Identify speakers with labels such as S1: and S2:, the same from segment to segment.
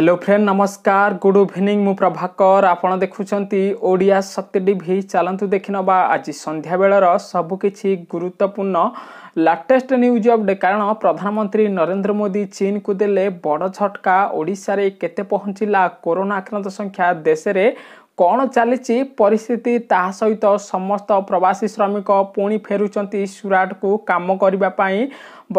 S1: hello friend নমস্কার good evening মু প্রভাকর আপনার দেখুম ওড়িয়া শক্তি টিভি চালু দেখি নেবা আজ সন্ধ্যাবেলার সবুকিছি গুরুত্বপূর্ণ ଲାଟେଷ୍ଟ ନ୍ୟୁଜ୍ ଅପଡେଟ୍ କାରଣ ପ୍ରଧାନମନ୍ତ୍ରୀ ନରେନ୍ଦ୍ର ମୋଦି ଚୀନକୁ ଦେଲେ ବଡ଼ ଝଟକା ଓଡ଼ିଶାରେ କେତେ ପହଞ୍ଚିଲା କରୋନା ଆକ୍ରାନ୍ତ ସଂଖ୍ୟା ଦେଶରେ କ'ଣ ଚାଲିଛି ପରିସ୍ଥିତି ତାହା ସହିତ ସମସ୍ତ ପ୍ରବାସୀ ଶ୍ରମିକ ପୁଣି ଫେରୁଛନ୍ତି ସୁରାଟକୁ କାମ କରିବା ପାଇଁ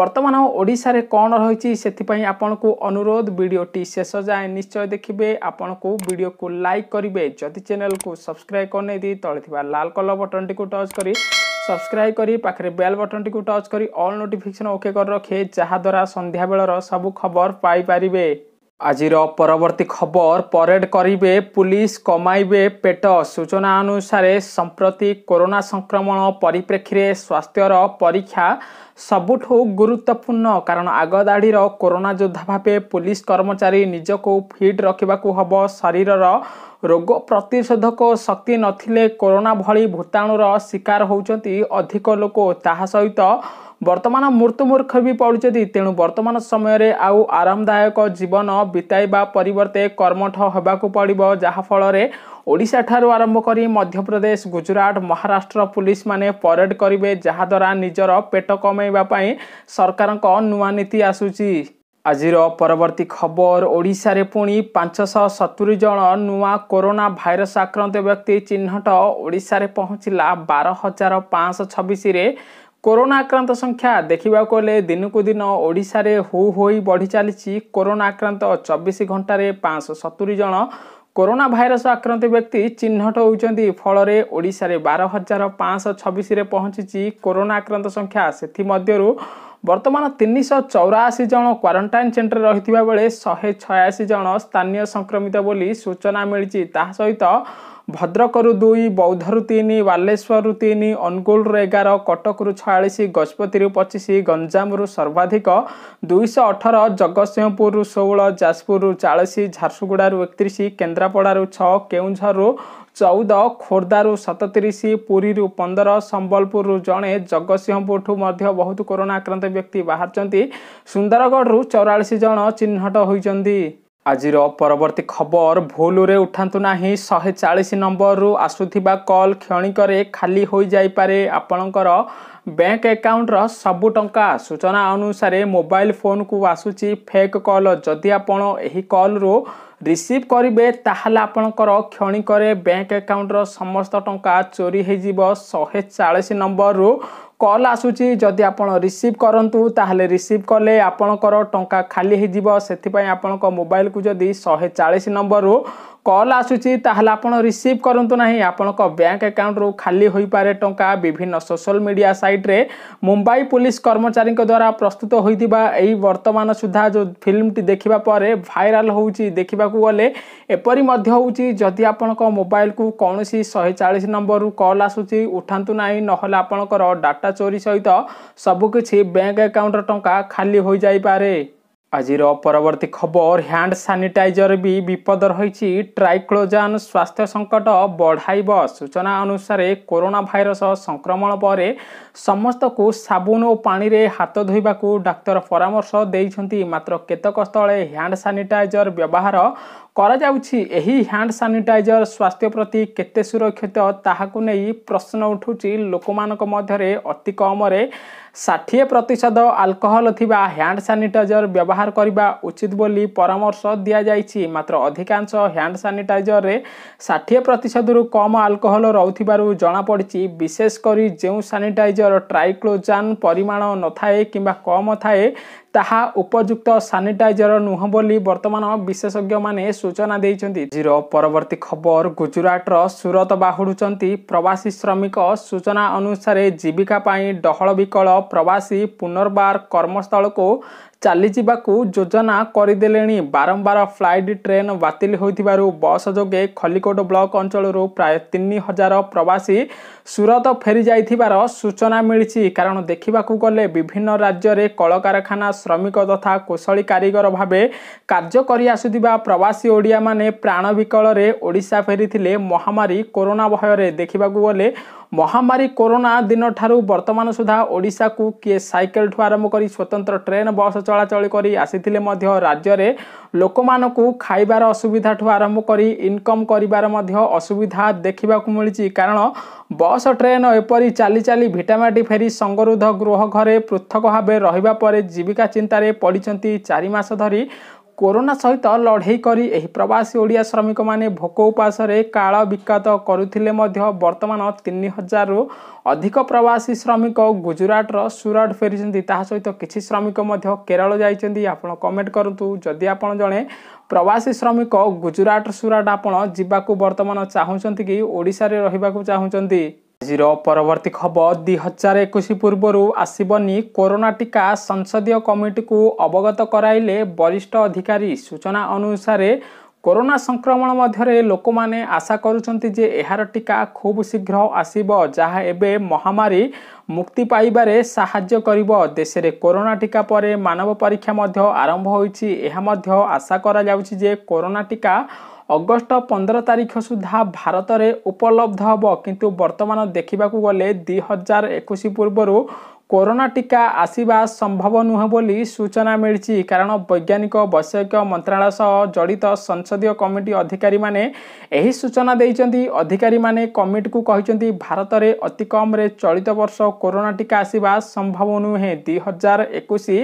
S1: ବର୍ତ୍ତମାନ ଓଡ଼ିଶାରେ କ'ଣ ରହିଛି ସେଥିପାଇଁ ଆପଣଙ୍କୁ ଅନୁରୋଧ ଭିଡ଼ିଓଟି ଶେଷ ଯାଏଁ ନିଶ୍ଚୟ ଦେଖିବେ ଆପଣଙ୍କୁ ଭିଡ଼ିଓକୁ ଲାଇକ୍ କରିବେ ଯଦି ଚ୍ୟାନେଲକୁ ସବସ୍କ୍ରାଇବ୍ କରିନେଇ ତଳେ ଥିବା ଲାଲ୍ କଲର୍ ବଟନ୍ଟିକୁ ଟଚ୍ କରି ସବସ୍କ୍ରାଇବ୍ କରି ପାଖରେ ବେଲ୍ ବଟନ୍ଟିକୁ ଟଚ୍ କରି ଅଲ୍ ନୋଟିଫିକେସନ୍ ଓକେ କରି ରଖେ ଯାହାଦ୍ୱାରା ସନ୍ଧ୍ୟାବେଳର ସବୁ ଖବର ପାଇପାରିବେ ଆଜିର ପରବର୍ତ୍ତୀ ଖବର ପରେଡ୍ କରିବେ ପୁଲିସ କମାଇବେ ପେଟ ସୂଚନା ଅନୁସାରେ ସମ୍ପ୍ରତି କରୋନା ସଂକ୍ରମଣ ପରିପ୍ରେକ୍ଷୀରେ ସ୍ୱାସ୍ଥ୍ୟର ପରୀକ୍ଷା ସବୁଠୁ ଗୁରୁତ୍ୱପୂର୍ଣ୍ଣ କାରଣ ଆଗଧାଡ଼ିର କରୋନା ଯୋଦ୍ଧା ଭାବେ ପୁଲିସ କର୍ମଚାରୀ ନିଜକୁ ଫିଟ୍ ରଖିବାକୁ ହେବ ଶରୀରର ରୋଗ ପ୍ରତିଷେଧକ ଶକ୍ତି ନଥିଲେ କରୋନା ଭଳି ଭୂତାଣୁର ଶିକାର ହେଉଛନ୍ତି ଅଧିକ ଲୋକ ତାହା ସହିତ ବର୍ତ୍ତମାନ ମୃତ୍ୟୁମୂର୍ଖ ବି ପଡ଼ୁଛନ୍ତି ତେଣୁ ବର୍ତ୍ତମାନ ସମୟରେ ଆଉ ଆରାମଦାୟକ ଜୀବନ ବିତାଇବା ପରିବର୍ତ୍ତେ କର୍ମଠ ହେବାକୁ ପଡ଼ିବ ଯାହାଫଳରେ ଓଡ଼ିଶାଠାରୁ ଆରମ୍ଭ କରି ମଧ୍ୟପ୍ରଦେଶ ଗୁଜୁରାଟ ମହାରାଷ୍ଟ୍ର ପୁଲିସମାନେ ପରେଡ଼ କରିବେ ଯାହାଦ୍ୱାରା ନିଜର ପେଟ କମାଇବା ପାଇଁ ସରକାରଙ୍କ ନୂଆ ନୀତି ଆସୁଛି ଆଜିର ପରବର୍ତ୍ତୀ ଖବର ଓଡ଼ିଶାରେ ପୁଣି ପାଞ୍ଚଶହ ସତୁରି ଜଣ ନୂଆ କରୋନା ଭାଇରସ୍ ଆକ୍ରାନ୍ତ ବ୍ୟକ୍ତି ଚିହ୍ନଟ ଓଡ଼ିଶାରେ ପହଞ୍ଚିଲା ବାର ହଜାର ପାଞ୍ଚଶହ ଛବିଶରେ କରୋନା ଆକ୍ରାନ୍ତ ସଂଖ୍ୟା ଦେଖିବାକୁ ହେଲେ ଦିନକୁ ଦିନ ଓଡ଼ିଶାରେ ହୁ ହୋଇ ବଢ଼ି ଚାଲିଛି କରୋନା ଆକ୍ରାନ୍ତ ଚବିଶ ଘଣ୍ଟାରେ ପାଞ୍ଚଶହ ସତୁରି ଜଣ କରୋନା ଭାଇରସ ଆକ୍ରାନ୍ତ ବ୍ୟକ୍ତି ଚିହ୍ନଟ ହୋଇଛନ୍ତି ଫଳରେ ଓଡ଼ିଶାରେ ବାର ହଜାର ପାଞ୍ଚଶହ ଛବିଶରେ ପହଞ୍ଚିଛି କରୋନା ଆକ୍ରାନ୍ତ ସଂଖ୍ୟା ସେଥିମଧ୍ୟରୁ ବର୍ତ୍ତମାନ ତିନିଶହ ଚଉରାଅଶୀ ଜଣ କ୍ୱାରେଣ୍ଟାଇନ୍ ସେଣ୍ଟର ରହିଥିବା ବେଳେ ଶହେ ଛୟାଅଶୀ ଜଣ ସ୍ଥାନୀୟ ସଂକ୍ରମିତ ବୋଲି ସୂଚନା ମିଳିଛି ତାହା ସହିତ ଭଦ୍ରକରୁ ଦୁଇ ବୌଦ୍ଧରୁ ତିନି ବାଲେଶ୍ୱରରୁ ତିନି ଅନୁଗୁଳରୁ ଏଗାର କଟକରୁ ଛୟାଳିଶ ଗଜପତିରୁ ପଚିଶ ଗଞ୍ଜାମରୁ ସର୍ବାଧିକ ଦୁଇଶହ ଅଠର ଜଗତସିଂହପୁରରୁ ଷୋହଳ ଯାଜପୁରରୁ ଚାଳିଶ ଝାରସୁଗୁଡ଼ାରୁ ଏକତିରିଶ କେନ୍ଦ୍ରାପଡ଼ାରୁ ଛଅ କେଉଁଝରରୁ ଚଉଦ ଖୋର୍ଦ୍ଧାରୁ ସତତିରିଶ ପୁରୀରୁ ପନ୍ଦର ସମ୍ବଲପୁରରୁ ଜଣେ ଜଗତସିଂହପୁରଠୁ ମଧ୍ୟ ବହୁତ କରୋନା ଆକ୍ରାନ୍ତ ବ୍ୟକ୍ତି ବାହାରିଛନ୍ତି ସୁନ୍ଦରଗଡ଼ରୁ ଚଉରାଳିଶ ଜଣ ଚିହ୍ନଟ ହୋଇଛନ୍ତି ଆଜିର ପରବର୍ତ୍ତୀ ଖବର ଭୁଲରେ ଉଠାନ୍ତୁ ନାହିଁ ଶହେ ଚାଳିଶ ନମ୍ବରରୁ ଆସୁଥିବା କଲ୍ କ୍ଷଣିକରେ ଖାଲି ହୋଇଯାଇପାରେ ଆପଣଙ୍କର ବ୍ୟାଙ୍କ ଆକାଉଣ୍ଟର ସବୁ ଟଙ୍କା ସୂଚନା ଅନୁସାରେ ମୋବାଇଲ ଫୋନକୁ ଆସୁଛି ଫେକ୍ କଲ୍ ଯଦି ଆପଣ ଏହି କଲ୍ରୁ ରିସିଭ୍ କରିବେ ତାହେଲେ ଆପଣଙ୍କର କ୍ଷଣିକରେ ବ୍ୟାଙ୍କ ଆକାଉଣ୍ଟର ସମସ୍ତ ଟଙ୍କା ଚୋରି ହୋଇଯିବ ଶହେ ଚାଳିଶ ନମ୍ବରରୁ କଲ୍ ଆସୁଛି ଯଦି ଆପଣ ରିସିଭ୍ କରନ୍ତୁ ତାହେଲେ ରିସିଭ୍ କଲେ ଆପଣଙ୍କର ଟଙ୍କା ଖାଲି ହେଇଯିବ ସେଥିପାଇଁ ଆପଣଙ୍କ ମୋବାଇଲକୁ ଯଦି ଶହେ ଚାଳିଶ ନମ୍ବରରୁ কল ଆସୁଛି ତାହେଲେ ଆପଣ ରିସିଭ୍ କରନ୍ତୁ ନାହିଁ ଆପଣଙ୍କ ବ୍ୟାଙ୍କ ଆକାଉଣ୍ଟରୁ ଖାଲି ହୋଇପାରେ ଟଙ୍କା ବିଭିନ୍ନ ସୋସିଆଲ ମିଡ଼ିଆ ସାଇଟ୍ରେ ମୁମ୍ବାଇ ପୁଲିସ କର୍ମଚାରୀଙ୍କ ଦ୍ୱାରା ପ୍ରସ୍ତୁତ ହୋଇଥିବା ଏହି ବର୍ତ୍ତମାନ ସୁଦ୍ଧା ଯେଉଁ ଫିଲ୍ମଟି ଦେଖିବା ପରେ ଭାଇରାଲ ହେଉଛି ଦେଖିବାକୁ ଗଲେ ଏପରି ମଧ୍ୟ ହେଉଛି ଯଦି ଆପଣଙ୍କ ମୋବାଇଲକୁ କୌଣସି ଶହେ ଚାଳିଶ ନମ୍ବରରୁ କଲ୍ ଆସୁଛି ଉଠାନ୍ତୁ ନାହିଁ ନହେଲେ ଆପଣଙ୍କର ଡାଟା ଚୋରି ସହିତ ସବୁକିଛି ବ୍ୟାଙ୍କ ଆକାଉଣ୍ଟର ଟଙ୍କା ଖାଲି ହୋଇଯାଇପାରେ ଆଜିର ପରବର୍ତ୍ତୀ ଖବର ହ୍ୟାଣ୍ଡ ସାନିଟାଇଜର ବି ବିପଦ ରହିଛି ଟ୍ରାଇକ୍ଲୋଜାନ୍ ସ୍ୱାସ୍ଥ୍ୟ ସଙ୍କଟ ବଢ଼ାଇବ ସୂଚନା ଅନୁସାରେ କରୋନା ଭାଇରସ ସଂକ୍ରମଣ ପରେ ସମସ୍ତଙ୍କୁ ସାବୁନ ଓ ପାଣିରେ ହାତ ଧୋଇବାକୁ ଡାକ୍ତର ପରାମର୍ଶ ଦେଇଛନ୍ତି ମାତ୍ର କେତେକ ସ୍ଥଳେ ହ୍ୟାଣ୍ଡ ସାନିଟାଇଜର ବ୍ୟବହାର କରାଯାଉଛି ଏହି ହ୍ୟାଣ୍ଡ ସାନିଟାଇଜର ସ୍ୱାସ୍ଥ୍ୟ ପ୍ରତି କେତେ ସୁରକ୍ଷିତ ତାହାକୁ ନେଇ ପ୍ରଶ୍ନ ଉଠୁଛି ଲୋକମାନଙ୍କ ମଧ୍ୟରେ ଅତି କମରେ ষাঠিয়ে প্রত আলকোহল থাকা হ্যাড স্যানিটাইজর ব্যবহার করা উচিত বলে পরামর্শ দিয়াযাই মাত্র অধিকাংশ হ্যাড স্যানিটাইজর ষাঠিয়ে প্রত কম আলকোহল রুথবার জনাপড়ি বিশেষ করে যে স্যানিটাইজর ট্রাইক্লোজান পরিমাণ নথায় কিংবা কম থাকে তাহা উপযুক্ত স্যানিটাইজর নুহ বলে বর্তমান বিশেষজ্ঞ মানে সূচনা দিয়েছেন পরবর্তী খবর গুজরাটর সুরত বাহুড়ুচ্ছেন প্রবাসী শ্রমিক সূচনা অনুসারে জীবিকা পাই ডহল বিকল ପ୍ରବାସୀ ପୁନର୍ବାର କର୍ମସ୍ଥଳକୁ ଚାଲିଯିବାକୁ ଯୋଜନା କରିଦେଲେଣି ବାରମ୍ବାର ଫ୍ଲାଇଟ୍ ଟ୍ରେନ୍ ବାତିଲ ହୋଇଥିବାରୁ ବସ୍ ଯୋଗେ ଖଲିକୋଟ ବ୍ଲକ ଅଞ୍ଚଳରୁ ପ୍ରାୟ ତିନି ହଜାର ପ୍ରବାସୀ ସୁରତ ଫେରିଯାଇଥିବାର ସୂଚନା ମିଳିଛି କାରଣ ଦେଖିବାକୁ ଗଲେ ବିଭିନ୍ନ ରାଜ୍ୟରେ କଳକାରଖାନା ଶ୍ରମିକ ତଥା କୁଶଳୀ କାରିଗର ଭାବେ କାର୍ଯ୍ୟ କରିଆସୁଥିବା ପ୍ରବାସୀ ଓଡ଼ିଆମାନେ ପ୍ରାଣ ବିକଳରେ ଓଡ଼ିଶା ଫେରିଥିଲେ ମହାମାରୀ କରୋନା ଭୟରେ ଦେଖିବାକୁ ଗଲେ ମହାମାରୀ କରୋନା ଦିନଠାରୁ ବର୍ତ୍ତମାନ ସୁଦ୍ଧା ଓଡ଼ିଶାକୁ କିଏ ସାଇକେଲଠୁ ଆରମ୍ଭ କରି ସ୍ୱତନ୍ତ୍ର ଟ୍ରେନ୍ ବସ୍ ଚଳାଚଳ କରି ଆସିଥିଲେ ମଧ୍ୟ ରାଜ୍ୟରେ ଲୋକମାନଙ୍କୁ ଖାଇବାର ଅସୁବିଧାଠୁ ଆରମ୍ଭ କରି ଇନକମ୍ କରିବାର ମଧ୍ୟ ଅସୁବିଧା ଦେଖିବାକୁ ମିଳିଛି କାରଣ ବସ୍ ଟ୍ରେନ୍ ଏପରି ଚାଲି ଚାଲି ଭିଟାମାଟି ଫେରି ସଙ୍ଗରୋଧ ଗୃହ ଘରେ ପୃଥକ ଭାବେ ରହିବା ପରେ ଜୀବିକା ଚିନ୍ତାରେ ପଡ଼ିଛନ୍ତି ଚାରି ମାସ ଧରି କରୋନା ସହିତ ଲଢ଼େଇ କରି ଏହି ପ୍ରବାସୀ ଓଡ଼ିଆ ଶ୍ରମିକମାନେ ଭୋକ ଉପାସରେ କାଳ ବିକାତ କରୁଥିଲେ ମଧ୍ୟ ବର୍ତ୍ତମାନ ତିନି ହଜାରରୁ ଅଧିକ ପ୍ରବାସୀ ଶ୍ରମିକ ଗୁଜୁରାଟର ସୁରଟ ଫେରିଛନ୍ତି ତାହା ସହିତ କିଛି ଶ୍ରମିକ ମଧ୍ୟ କେରଳ ଯାଇଛନ୍ତି ଆପଣ କମେଣ୍ଟ କରନ୍ତୁ ଯଦି ଆପଣ ଜଣେ ପ୍ରବାସୀ ଶ୍ରମିକ ଗୁଜୁରାଟ ସୁରଟ ଆପଣ ଯିବାକୁ ବର୍ତ୍ତମାନ ଚାହୁଁଛନ୍ତି କି ଓଡ଼ିଶାରେ ରହିବାକୁ ଚାହୁଁଛନ୍ତି ଆଜିର ପରବର୍ତ୍ତୀ ଖବର ଦୁଇ ହଜାର ଏକୋଇଶ ପୂର୍ବରୁ ଆସିବନି କରୋନା ଟିକା ସଂସଦୀୟ କମିଟିକୁ ଅବଗତ କରାଇଲେ ବରିଷ୍ଠ ଅଧିକାରୀ ସୂଚନା ଅନୁସାରେ କରୋନା ସଂକ୍ରମଣ ମଧ୍ୟରେ ଲୋକମାନେ ଆଶା କରୁଛନ୍ତି ଯେ ଏହାର ଟିକା ଖୁବ୍ ଶୀଘ୍ର ଆସିବ ଯାହା ଏବେ ମହାମାରୀ ମୁକ୍ତି ପାଇବାରେ ସାହାଯ୍ୟ କରିବ ଦେଶରେ କରୋନା ଟିକା ପରେ ମାନବ ପରୀକ୍ଷା ମଧ୍ୟ ଆରମ୍ଭ ହୋଇଛି ଏହା ମଧ୍ୟ ଆଶା କରାଯାଉଛି ଯେ କରୋନା ଟିକା ଅଗଷ୍ଟ ପନ୍ଦର ତାରିଖ ସୁଦ୍ଧା ଭାରତରେ ଉପଲବ୍ଧ ହେବ କିନ୍ତୁ ବର୍ତ୍ତମାନ ଦେଖିବାକୁ ଗଲେ ଦୁଇ ହଜାର ଏକୋଇଶ ପୂର୍ବରୁ କରୋନା ଟୀକା ଆସିବା ସମ୍ଭବ ନୁହେଁ ବୋଲି ସୂଚନା ମିଳିଛି କାରଣ ବୈଜ୍ଞାନିକ ବୈଷୟିକ ମନ୍ତ୍ରଣାଳୟ ସହ ଜଡ଼ିତ ସଂସଦୀୟ କମିଟି ଅଧିକାରୀମାନେ ଏହି ସୂଚନା ଦେଇଛନ୍ତି ଅଧିକାରୀମାନେ କମିଟିକୁ କହିଛନ୍ତି ଭାରତରେ ଅତିକମ୍ରେ ଚଳିତ ବର୍ଷ କରୋନା ଟୀକା ଆସିବା ସମ୍ଭବ ନୁହେଁ ଦୁଇ ହଜାର ଏକୋଇଶ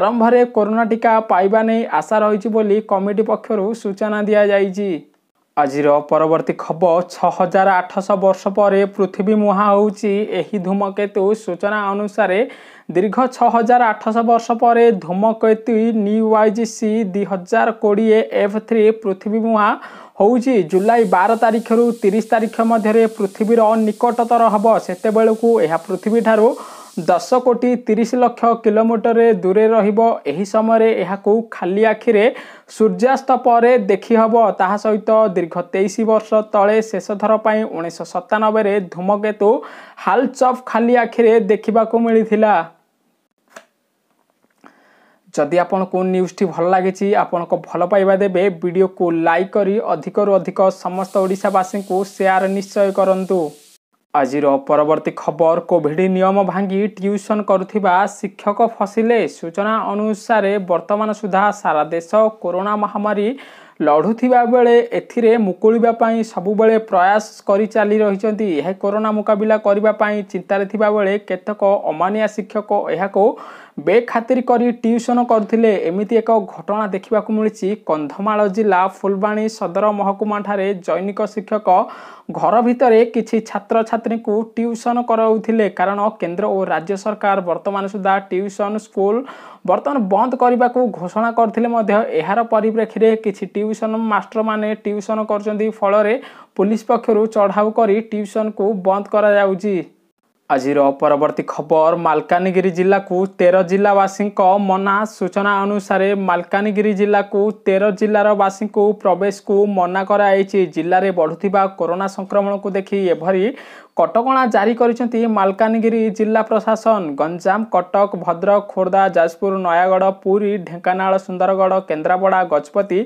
S1: ଆରମ୍ଭରେ କରୋନା ଟୀକା ପାଇବା ନେଇ ଆଶା ରହିଛି ବୋଲି କମିଟି ପକ୍ଷରୁ ସୂଚନା ଦିଆଯାଇଛି আজির ପରବର୍ତ୍ତୀ ଖବର ଛଅ ହଜାର ଆଠଶହ ବର୍ଷ ପରେ ପୃଥିବୀ ମୁହାଁ ହେଉଛି ଏହି ଧୂମକେତୁ ସୂଚନା ଅନୁସାରେ ଦୀର୍ଘ ଛଅ ହଜାର ଆଠଶହ ବର୍ଷ ପରେ ଧୂମକେତୁ ନ୍ୟୁଆଇଜିସି ଦୁଇ ହଜାର କୋଡ଼ିଏ ଏଫ୍ ଥ୍ରୀ ପୃଥିବୀ ମୁହାଁ ହେଉଛି ଜୁଲାଇ ବାର ତାରିଖରୁ ତିରିଶ ତାରିଖ ମଧ୍ୟରେ ପୃଥିବୀର ନିକଟତର ହେବ ସେତେବେଳକୁ ଏହା ପୃଥିବୀଠାରୁ ଦଶ କୋଟି ତିରିଶ ଲକ୍ଷ କିଲୋମିଟରରେ ଦୂରେ ରହିବ ଏହି ସମୟରେ ଏହାକୁ ଖାଲି ଆଖିରେ ସୂର୍ଯ୍ୟାସ୍ତ ପରେ ଦେଖିହେବ ତାହା ସହିତ ଦୀର୍ଘ ତେଇଶ ବର୍ଷ ତଳେ ଶେଷ ଥର ପାଇଁ ଉଣେଇଶହ ସତାନବେରେ ଧୂମକେତୁ ହାଲଚପ୍ ଖାଲି ଆଖିରେ ଦେଖିବାକୁ ମିଳିଥିଲା ଯଦି ଆପଣଙ୍କୁ ନ୍ୟୁଜ୍ଟି ଭଲ ଲାଗିଛି ଆପଣଙ୍କ ଭଲ ପାଇବା ଦେବେ ଭିଡ଼ିଓକୁ ଲାଇକ୍ କରି ଅଧିକରୁ ଅଧିକ ସମସ୍ତ ଓଡ଼ିଶାବାସୀଙ୍କୁ ସେୟାର ନିଶ୍ଚୟ କରନ୍ତୁ আজির পরবর্তী খবর কোভিড নিয়ম ভাঙ্গি টিউশন করুথিবা শিক্ষক ফসিলে সূচনা অনুসারে বর্তমান সুদ্ধা সারা দেশ করোনা মহামারী লড়ুথিবা বেড়ে এথিরে মুকুলিবা পাই সবুবেলে প্রয়াস করি চালি রহিছন্তি এ করোনা মোকাবিলা করিবা পাই চিন্তারে থিবা বেলে কেতক অমানিয়া শিক্ষক এহাকো বেখাতির କରି ଟ୍ୟୁସନ୍ କରୁଥିଲେ ଏମିତି ଏକ ଘଟଣା ଦେଖିବାକୁ ମିଳିଛି କନ୍ଧମାଳ ଜିଲ୍ଲା ଫୁଲବାଣୀ ସଦର ମହକୁମାଠାରେ ଜୈନିକ ଶିକ୍ଷକ ଘର ଭିତରେ କିଛି ଛାତ୍ରଛାତ୍ରୀଙ୍କୁ ଟ୍ୟୁସନ୍ କରାଉଥିଲେ କାରଣ କେନ୍ଦ୍ର ଓ ରାଜ୍ୟ ସରକାର ବର୍ତ୍ତମାନ ସୁଦ୍ଧା ଟ୍ୟୁସନ୍ ସ୍କୁଲ ବର୍ତ୍ତମାନ ବନ୍ଦ କରିବାକୁ ଘୋଷଣା କରିଥିଲେ ମଧ୍ୟ ଏହାର ପରିପ୍ରେକ୍ଷୀରେ କିଛି ଟ୍ୟୁସନ୍ ମାଷ୍ଟରମାନେ ଟ୍ୟୁସନ୍ କରୁଛନ୍ତି ଫଳରେ ପୁଲିସ ପକ୍ଷରୁ ଚଢ଼ାଉ କରି ଟ୍ୟୁସନ୍କୁ ବନ୍ଦ କରାଯାଉଛି ଆଜିର ପରବର୍ତ୍ତୀ ଖବର ମାଲକାନଗିରି ଜିଲ୍ଲାକୁ ତେର ଜିଲ୍ଲାବାସୀଙ୍କ ମନା ସୂଚନା ଅନୁସାରେ ମାଲକାନଗିରି ଜିଲ୍ଲାକୁ ତେର ଜିଲ୍ଲାର ବାସୀଙ୍କୁ ପ୍ରବେଶକୁ ମନା କରାଯାଇଛି ଜିଲ୍ଲାରେ ବଢ଼ୁଥିବା କରୋନା ସଂକ୍ରମଣକୁ ଦେଖି ଏଭଳି କଟକଣା ଜାରି କରିଛନ୍ତି ମାଲକାନଗିରି ଜିଲ୍ଲା ପ୍ରଶାସନ ଗଞ୍ଜାମ କଟକ ଭଦ୍ରକ ଖୋର୍ଦ୍ଧା ଯାଜପୁର ନୟାଗଡ଼ ପୁରୀ ଢେଙ୍କାନାଳ ସୁନ୍ଦରଗଡ଼ କେନ୍ଦ୍ରାପଡ଼ା ଗଜପତି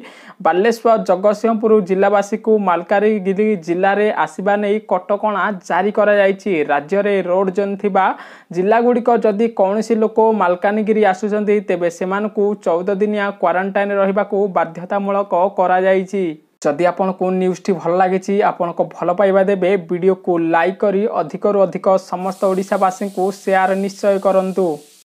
S1: ବାଲେଶ୍ୱର ଜଗତସିଂହପୁର ଜିଲ୍ଲାବାସୀକୁ ମାଲକାନଗିରି ଜିଲ୍ଲାରେ ଆସିବା ନେଇ କଟକଣା ଜାରି କରାଯାଇଛି ରାଜ୍ୟରେ ରୋଡ଼ ଜୋନ୍ ଥିବା ଜିଲ୍ଲାଗୁଡ଼ିକ ଯଦି କୌଣସି ଲୋକ ମାଲକାନଗିରି ଆସୁଛନ୍ତି ତେବେ ସେମାନଙ୍କୁ ଚଉଦ ଦିନିଆ କ୍ୱାରେଣ୍ଟାଇନ୍ ରହିବାକୁ ବାଧ୍ୟତାମୂଳକ କରାଯାଇଛି ଯଦି ଆପଣଙ୍କୁ ନ୍ୟୁଜ୍ଟି ଭଲ ଲାଗିଛି ଆପଣଙ୍କ ଭଲ ପାଇବା ଦେବେ ଭିଡ଼ିଓକୁ ଲାଇକ୍ କରି ଅଧିକରୁ ଅଧିକ ସମସ୍ତ ଓଡ଼ିଶାବାସୀଙ୍କୁ ସେୟାର ନିଶ୍ଚୟ କରନ୍ତୁ